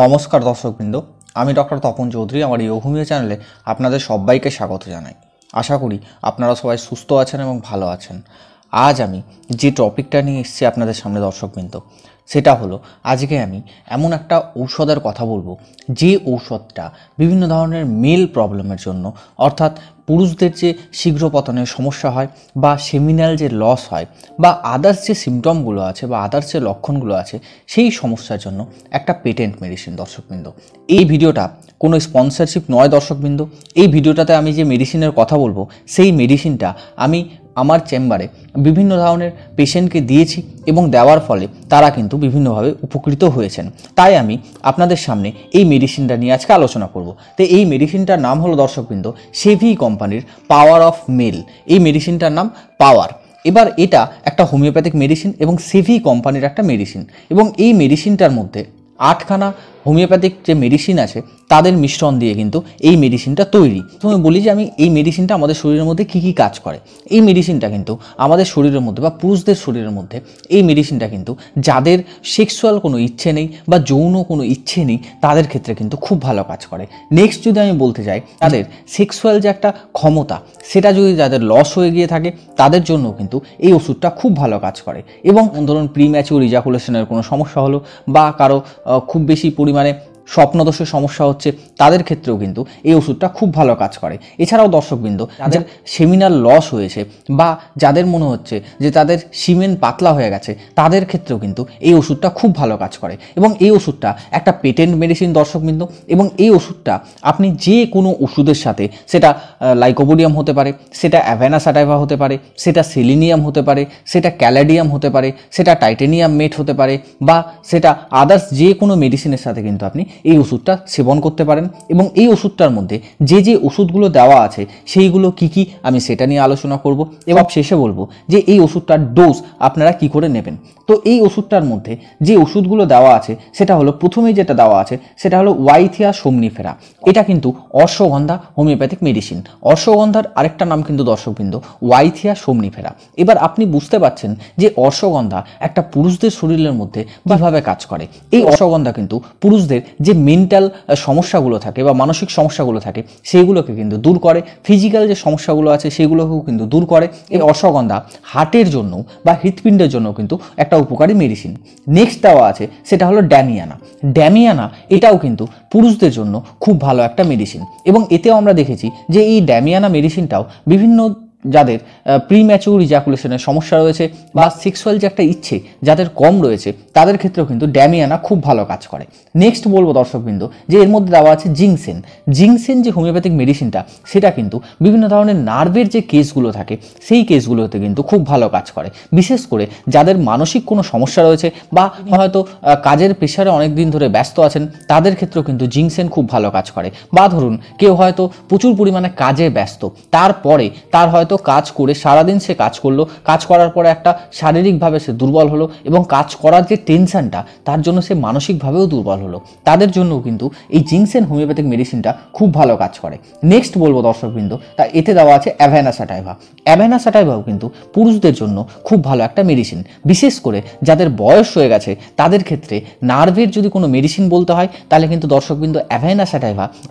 নমস্কার দর্শকবৃন্দ আমি ডক্টর তপন চৌধুরী আমার এই অভূমিয় চ্যানেলে আপনাদের সবাইকে স্বাগত জানাই আশা করি আপনারা সবাই সুস্থ আছেন এবং ভালো আছেন আজ আমি যে টপিকটা নিয়ে এসেছি আপনাদের সামনে দর্শকবৃন্দ সেটা হলো আজকে আমি এমন একটা ঔষধের কথা বলবো যে ঔষধটা বিভিন্ন ধরনের মেল প্রবলেমের জন্য অর্থাৎ পুরুষদের যে শীঘ্র পতনের সমস্যা হয় বা সেমিনাল যে লস হয় বা আদার্স যে সিমটমগুলো আছে বা আদার্স যে লক্ষণগুলো আছে সেই সমস্যার জন্য একটা পেটেন্ট মেডিসিন দর্শকবৃন্দ এই ভিডিওটা কোনো স্পন্সরশিপ নয় দর্শকবৃন্দ এই ভিডিওটাতে আমি যে মেডিসিনের কথা বলবো সেই মেডিসিনটা আমি আমার চেম্বারে বিভিন্ন ধরনের পেশেন্টকে দিয়েছি এবং দেওয়ার ফলে তারা কিন্তু বিভিন্নভাবে উপকৃত হয়েছেন তাই আমি আপনাদের সামনে এই মেডিসিনটা নিয়ে আজকে আলোচনা করব তো এই মেডিসিনটার নাম হলো দর্শকবৃন্দ সেভি কোম্পানির পাওয়ার অফ মেল এই মেডিসিনটার নাম পাওয়ার এবার এটা একটা হোমিওপ্যাথিক মেডিসিন এবং সেভি কোম্পানির একটা মেডিসিন এবং এই মেডিসিনটার মধ্যে আটখানা হোমিওপ্যাথিক যে মেডিসিন আছে তাদের মিশ্রণ দিয়ে কিন্তু এই মেডিসিনটা তৈরি প্রথমে বলি যে আমি এই মেডিসিনটা আমাদের শরীরের মধ্যে কী কী কাজ করে এই মেডিসিনটা কিন্তু আমাদের শরীরের মধ্যে বা পুরুষদের শরীরের মধ্যে এই মেডিসিনটা কিন্তু যাদের সেক্সুয়াল কোনো ইচ্ছে নেই বা যৌন কোনো ইচ্ছে নেই তাদের ক্ষেত্রে কিন্তু খুব ভালো কাজ করে নেক্সট যদি আমি বলতে চাই তাদের সেক্সুয়াল যে একটা ক্ষমতা সেটা যদি যাদের লস হয়ে গিয়ে থাকে তাদের জন্য কিন্তু এই ওষুধটা খুব ভালো কাজ করে এবং ধরুন প্রিম্যাচুর ম্যাচিউর কোনো সমস্যা হলো বা কারো খুব বেশি পরিমাণে স্বপ্নদোষের সমস্যা হচ্ছে তাদের ক্ষেত্রেও কিন্তু এই ওষুধটা খুব ভালো কাজ করে এছাড়াও দর্শকবৃন্দ যাদের সেমিনার লস হয়েছে বা যাদের মনে হচ্ছে যে তাদের সিমেন পাতলা হয়ে গেছে তাদের ক্ষেত্রেও কিন্তু এই ওষুধটা খুব ভালো কাজ করে এবং এই ওষুধটা একটা পেটেন্ট মেডিসিন দর্শকবৃন্দ এবং এই ওষুধটা আপনি যে কোনো ওষুধের সাথে সেটা লাইকোবোডিয়াম হতে পারে সেটা অ্যাভেনাসাটাইভা হতে পারে সেটা সেলিনিয়াম হতে পারে সেটা ক্যালাডিয়াম হতে পারে সেটা টাইটেনিয়াম মেট হতে পারে বা সেটা আদার্স যে কোনো মেডিসিনের সাথে কিন্তু আপনি এই ওষুধটা সেবন করতে পারেন এবং এই ওষুধটার মধ্যে যে যে ওষুধগুলো দেওয়া আছে সেইগুলো কি কি আমি সেটা নিয়ে আলোচনা করব এবং শেষে বলবো যে এই ওষুধটার ডোজ আপনারা কি করে নেবেন তো এই ওষুধটার মধ্যে যে ওষুধগুলো দেওয়া আছে সেটা হলো প্রথমেই যেটা দেওয়া আছে সেটা হলো ওয়াইথিয়া সোমনিফেরা এটা কিন্তু অশ্বগন্ধা হোমিওপ্যাথিক মেডিসিন অশ্বগন্ধার আরেকটা নাম কিন্তু দর্শকবৃন্দ ওয়াইথিয়া সোমনিফেরা এবার আপনি বুঝতে পারছেন যে অশ্বগন্ধা একটা পুরুষদের শরীরের মধ্যে কীভাবে কাজ করে এই অশ্বগন্ধা কিন্তু পুরুষদের যে মেন্টাল সমস্যাগুলো থাকে বা মানসিক সমস্যাগুলো থাকে সেইগুলোকে কিন্তু দূর করে ফিজিক্যাল যে সমস্যাগুলো আছে সেগুলোকেও কিন্তু দূর করে এই অশ্বগন্ধা হার্টের জন্য বা হৃৎপিণ্ডের জন্য কিন্তু একটা উপকারী মেডিসিন নেক্সট দেওয়া আছে সেটা হলো ড্যামিয়ানা ড্যামিয়ানা এটাও কিন্তু পুরুষদের জন্য খুব ভালো একটা মেডিসিন এবং এতেও আমরা দেখেছি যে এই ড্যামিয়ানা মেডিসিনটাও বিভিন্ন যাদের প্রি ম্যাচিউর ইজাকুলেশনের সমস্যা রয়েছে বা সেক্সুয়াল যে একটা ইচ্ছে যাদের কম রয়েছে তাদের ক্ষেত্রেও কিন্তু ড্যামিয়ানা খুব ভালো কাজ করে নেক্সট বলবো দর্শকবৃন্দ যে এর মধ্যে দেওয়া আছে জিংসেন জিংসেন যে হোমিওপ্যাথিক মেডিসিনটা সেটা কিন্তু বিভিন্ন ধরনের নার্ভের যে কেসগুলো থাকে সেই কেসগুলোতে কিন্তু খুব ভালো কাজ করে বিশেষ করে যাদের মানসিক কোনো সমস্যা রয়েছে বা হয়তো কাজের পেশারে অনেক দিন ধরে ব্যস্ত আছেন তাদের ক্ষেত্রেও কিন্তু জিংসেন খুব ভালো কাজ করে বা ধরুন কেউ হয়তো প্রচুর পরিমাণে কাজে ব্যস্ত তারপরে তার হয়তো হয়তো কাজ করে সারাদিন সে কাজ করলো কাজ করার পরে একটা শারীরিকভাবে সে দুর্বল হলো এবং কাজ করার যে টেনশানটা তার জন্য সে মানসিকভাবেও দুর্বল হলো তাদের জন্যও কিন্তু এই জিংসেন হোমিওপ্যাথিক মেডিসিনটা খুব ভালো কাজ করে নেক্সট বলবো দর্শকবৃন্দ তা এতে দেওয়া আছে অ্যাভেনা সাটাইভা অ্যাভেনা কিন্তু পুরুষদের জন্য খুব ভালো একটা মেডিসিন বিশেষ করে যাদের বয়স হয়ে গেছে তাদের ক্ষেত্রে নার্ভের যদি কোনো মেডিসিন বলতে হয় তাহলে কিন্তু দর্শকবৃন্দ অ্যাভেনা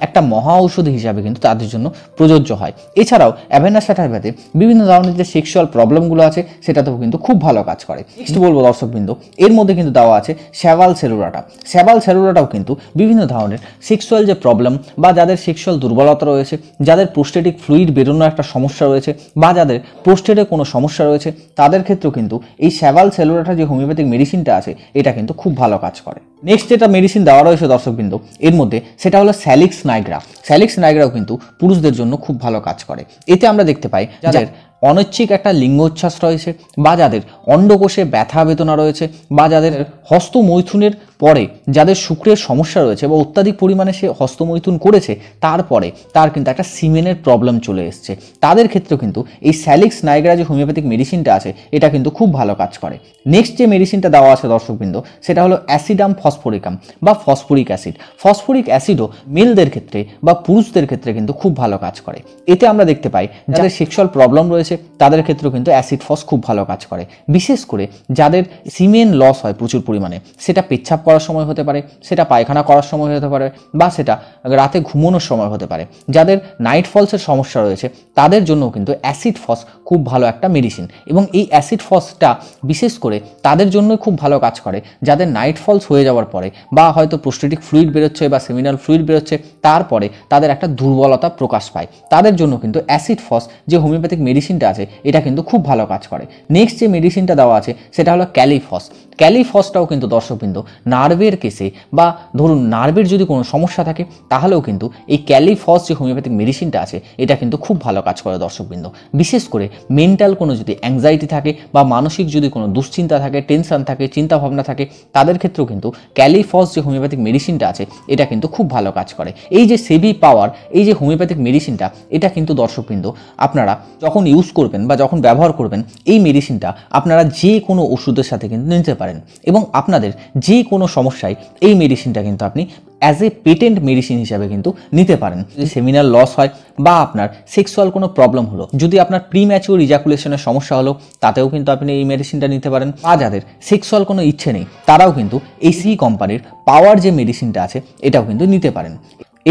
একটা মহা ঔষধ হিসাবে কিন্তু তাদের জন্য প্রযোজ্য হয় এছাড়াও অ্যাভেনা সাথে বিভিন্ন ধরনের যে সেক্সুয়াল প্রবলেমগুলো আছে সেটাতেও কিন্তু খুব ভালো কাজ করে নেক্সট বলবো দর্শকবৃন্দ এর মধ্যে কিন্তু দেওয়া আছে শ্যাবাল সেরুরাটা শ্যাবাল সেরুরাটাও কিন্তু বিভিন্ন ধরনের সেক্সুয়াল যে প্রবলেম বা যাদের সেক্সুয়াল দুর্বলতা রয়েছে যাদের প্রোস্টেটিক ফ্লুইড বেরোনোর একটা সমস্যা রয়েছে বা যাদের প্রোস্টেটে কোনো সমস্যা রয়েছে তাদের ক্ষেত্রেও কিন্তু এই শ্যাবাল সেলুরাটা যে হোমিওপ্যাথিক মেডিসিনটা আছে এটা কিন্তু খুব ভালো কাজ করে নেক্সট যেটা মেডিসিন দেওয়া রয়েছে দর্শকবৃন্দ এর মধ্যে সেটা হলো স্যালিক্স নাইগ্রা স্যালিক্স নাইগ্রাও কিন্তু পুরুষদের জন্য খুব ভালো কাজ করে এতে আমরা দেখতে পাই যাদের অনৈচ্ছিক একটা লিঙ্গ উচ্ছ্বাস রয়েছে বা যাদের অন্ডকোষে ব্যথা বেদনা রয়েছে বা যাদের হস্তমৈথুনের পরে যাদের শুক্রের সমস্যা রয়েছে বা অত্যাধিক পরিমাণে সে হস্তমৈথুন করেছে তারপরে তার কিন্তু একটা সিমেনের প্রবলেম চলে এসছে তাদের ক্ষেত্রেও কিন্তু এই স্যালিক্স নাইগ্রা যে হোমিওপ্যাথিক মেডিসিনটা আছে এটা কিন্তু খুব ভালো কাজ করে নেক্সট যে মেডিসিনটা দেওয়া আছে দর্শকবৃন্দ সেটা হলো অ্যাসিডাম ফসফোরিকাম বা ফসফোরিক অ্যাসিড ফসফোরিক অ্যাসিডও মেলদের ক্ষেত্রে বা পুরুষদের ক্ষেত্রে কিন্তু খুব ভালো কাজ করে এতে আমরা দেখতে পাই যাদের সেক্সুয়াল প্রবলেম রয়েছে তাদের ক্ষেত্রেও কিন্তু অ্যাসিড ফস খুব ভালো কাজ করে বিশেষ করে যাদের সিমেন লস হয় প্রচুর পরিমাণে সেটা পেচ্ছাপ করার সময় হতে পারে সেটা পায়খানা করার সময় হতে পারে বা সেটা রাতে ঘুমানোর সময় হতে পারে যাদের নাইট ফলসের সমস্যা রয়েছে তাদের জন্য কিন্তু অ্যাসিড ফস খুব ভালো একটা মেডিসিন এবং এই অ্যাসিড ফসটা বিশেষ করে তাদের জন্য খুব ভালো কাজ করে যাদের নাইট ফলস হয়ে যাওয়ার পরে বা হয়তো প্রস্টেটিক ফ্লুইড বেরোচ্ছে বা সেমিনাল ফ্লুইড বেরোচ্ছে তারপরে তাদের একটা দুর্বলতা প্রকাশ পায় তাদের জন্য কিন্তু অ্যাসিড ফস যে হোমিওপ্যাথিক মেডিসিনটা আছে এটা কিন্তু খুব ভালো কাজ করে নেক্সট যে মেডিসিন মেডিসিনটা দেওয়া আছে সেটা হলো ক্যালিফস ক্যালিফসটাও কিন্তু দর্শকবৃন্দ নার্ভের কেসে বা ধরুন নার্ভের যদি কোনো সমস্যা থাকে তাহলেও কিন্তু এই ক্যালিফস যে হোমিওপ্যাথিক মেডিসিনটা আছে এটা কিন্তু খুব ভালো কাজ করে দর্শকবৃন্দ বিশেষ করে মেন্টাল কোনো যদি অ্যাংজাইটি থাকে বা মানসিক যদি কোনো দুশ্চিন্তা থাকে টেনশন থাকে চিন্তাভাবনা থাকে তাদের ক্ষেত্রেও কিন্তু ক্যালিফস যে হোমিওপ্যাথিক মেডিসিনটা আছে এটা কিন্তু খুব ভালো কাজ করে এই যে সেভি পাওয়ার এই যে হোমিওপ্যাথিক মেডিসিনটা এটা কিন্তু দর্শকবৃন্দ আপনারা যখন ইউজ করবেন বা যখন ব্যবহার করবেন এই মেডিসিনটা আপনারা আপনারা যে কোনো ওষুধের সাথে কিন্তু নিতে পারেন এবং আপনাদের যে কোনো সমস্যায় এই মেডিসিনটা কিন্তু আপনি অ্যাজ এ পেটেন্ট মেডিসিন হিসাবে কিন্তু নিতে পারেন যদি সেমিনার লস হয় বা আপনার সেক্সুয়াল কোনো প্রবলেম হলো যদি আপনার প্রি ম্যাচিওর রিজাকুলেশনের সমস্যা হলো তাতেও কিন্তু আপনি এই মেডিসিনটা নিতে পারেন বা যাদের সেক্সুয়াল কোনো ইচ্ছে নেই তারাও কিন্তু এই সি কোম্পানির পাওয়ার যে মেডিসিনটা আছে এটাও কিন্তু নিতে পারেন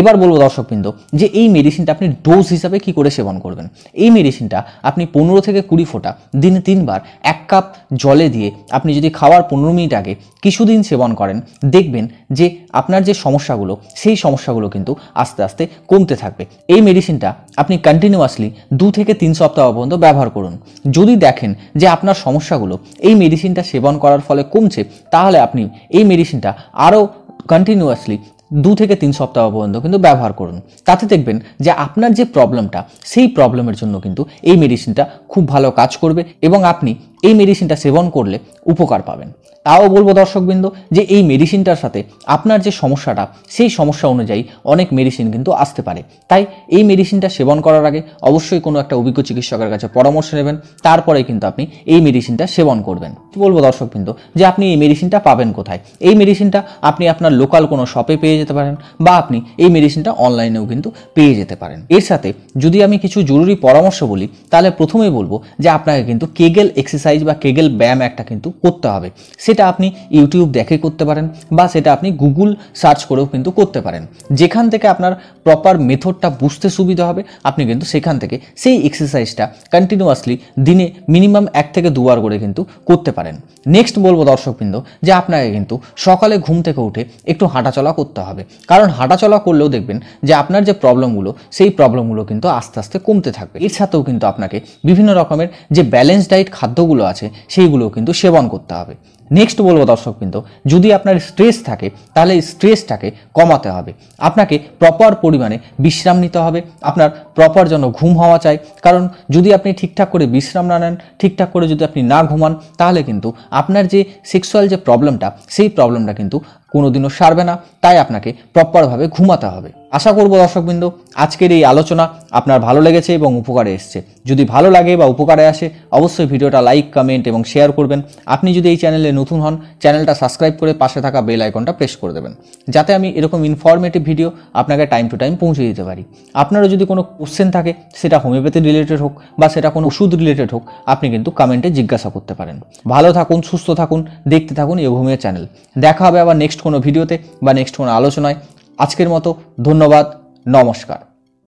এবার বলবো দর্শকবৃন্দ যে এই মেডিসিনটা আপনি ডোজ হিসাবে কি করে সেবন করবেন এই মেডিসিনটা আপনি পনেরো থেকে কুড়ি ফোঁটা দিনে তিনবার এক কাপ জলে দিয়ে আপনি যদি খাওয়ার পনেরো মিনিট আগে কিছুদিন সেবন করেন দেখবেন যে আপনার যে সমস্যাগুলো সেই সমস্যাগুলো কিন্তু আস্তে আস্তে কমতে থাকবে এই মেডিসিনটা আপনি কন্টিনিউয়াসলি দু থেকে তিন সপ্তাহ পর্যন্ত ব্যবহার করুন যদি দেখেন যে আপনার সমস্যাগুলো এই মেডিসিনটা সেবন করার ফলে কমছে তাহলে আপনি এই মেডিসিনটা আরও কন্টিনিউয়াসলি দু থেকে তিন সপ্তাহ পর্যন্ত কিন্তু ব্যবহার করুন তাতে দেখবেন যে আপনার যে প্রবলেমটা সেই প্রবলেমের জন্য কিন্তু এই মেডিসিনটা খুব ভালো কাজ করবে এবং আপনি এই মেডিসিনটা সেবন করলে উপকার পাবেন তাও বলবো দর্শকবৃন্দ যে এই মেডিসিনটার সাথে আপনার যে সমস্যাটা সেই সমস্যা অনুযায়ী অনেক মেডিসিন কিন্তু আসতে পারে তাই এই মেডিসিনটা সেবন করার আগে অবশ্যই কোনো একটা অভিজ্ঞ চিকিৎসকের কাছে পরামর্শ নেবেন তারপরে কিন্তু আপনি এই মেডিসিনটা সেবন করবেন বলবো দর্শকবৃন্দ যে আপনি এই মেডিসিনটা পাবেন কোথায় এই মেডিসিনটা আপনি আপনার লোকাল কোনো শপে পেয়ে যেতে পারেন বা আপনি এই মেডিসিনটা অনলাইনেও কিন্তু পেয়ে যেতে পারেন এর সাথে যদি আমি কিছু জরুরি পরামর্শ বলি তাহলে প্রথমেই বলবো যে আপনাকে কিন্তু কেগেল এক্সারসাইজ এক্সারসাইজ বা কেগেল ব্যায়াম একটা কিন্তু করতে হবে সেটা আপনি ইউটিউব দেখে করতে পারেন বা সেটা আপনি গুগল সার্চ করেও কিন্তু করতে পারেন যেখান থেকে আপনার প্রপার মেথডটা বুঝতে সুবিধা হবে আপনি কিন্তু সেখান থেকে সেই এক্সারসাইজটা কন্টিনিউয়াসলি দিনে মিনিমাম এক থেকে দুবার করে কিন্তু করতে পারেন নেক্সট বলবো দর্শকবৃন্দ যে আপনাকে কিন্তু সকালে ঘুম থেকে উঠে একটু হাঁটাচলা করতে হবে কারণ হাঁটাচলা করলেও দেখবেন যে আপনার যে প্রবলেমগুলো সেই প্রবলেমগুলো কিন্তু আস্তে আস্তে কমতে থাকবে এর সাথেও কিন্তু আপনাকে বিভিন্ন রকমের যে ব্যালেন্স ডায়েট খাদ্যগুলো খাদ্যগুলো আছে সেইগুলো কিন্তু সেবন করতে হবে নেক্সট বলবো দর্শক কিন্তু যদি আপনার স্ট্রেস থাকে তাহলে স্ট্রেসটাকে কমাতে হবে আপনাকে প্রপার পরিমাণে বিশ্রাম নিতে হবে আপনার প্রপার জন্য ঘুম হওয়া চাই কারণ যদি আপনি ঠিকঠাক করে বিশ্রাম না নেন ঠিকঠাক করে যদি আপনি না ঘুমান তাহলে কিন্তু আপনার যে সেক্সুয়াল যে প্রবলেমটা সেই প্রবলেমটা কিন্তু কোনোদিনও সারবে না তাই আপনাকে প্রপারভাবে ঘুমাতে হবে আশা করব দর্শকবৃন্দ আজকের এই আলোচনা আপনার ভালো লেগেছে এবং উপকারে এসছে যদি ভালো লাগে বা উপকারে আসে অবশ্যই ভিডিওটা লাইক কমেন্ট এবং শেয়ার করবেন আপনি যদি এই চ্যানেলে নতুন হন চ্যানেলটা সাবস্ক্রাইব করে পাশে থাকা বেল আইকনটা প্রেস করে দেবেন যাতে আমি এরকম ইনফরমেটিভ ভিডিও আপনাকে টাইম টু টাইম পৌঁছে দিতে পারি আপনারও যদি কোনো কোশ্চেন থাকে সেটা হোমিওপ্যাথি রিলেটেড হোক বা সেটা কোনো ওষুধ রিলেটেড হোক আপনি কিন্তু কমেন্টে জিজ্ঞাসা করতে পারেন ভালো থাকুন সুস্থ থাকুন দেখতে থাকুন এই চ্যানেল দেখা হবে আবার নেক্সট কোনো ভিডিওতে বা নেক্সট কোনো আলোচনায় আজকের মতো ধন্যবাদ নমস্কার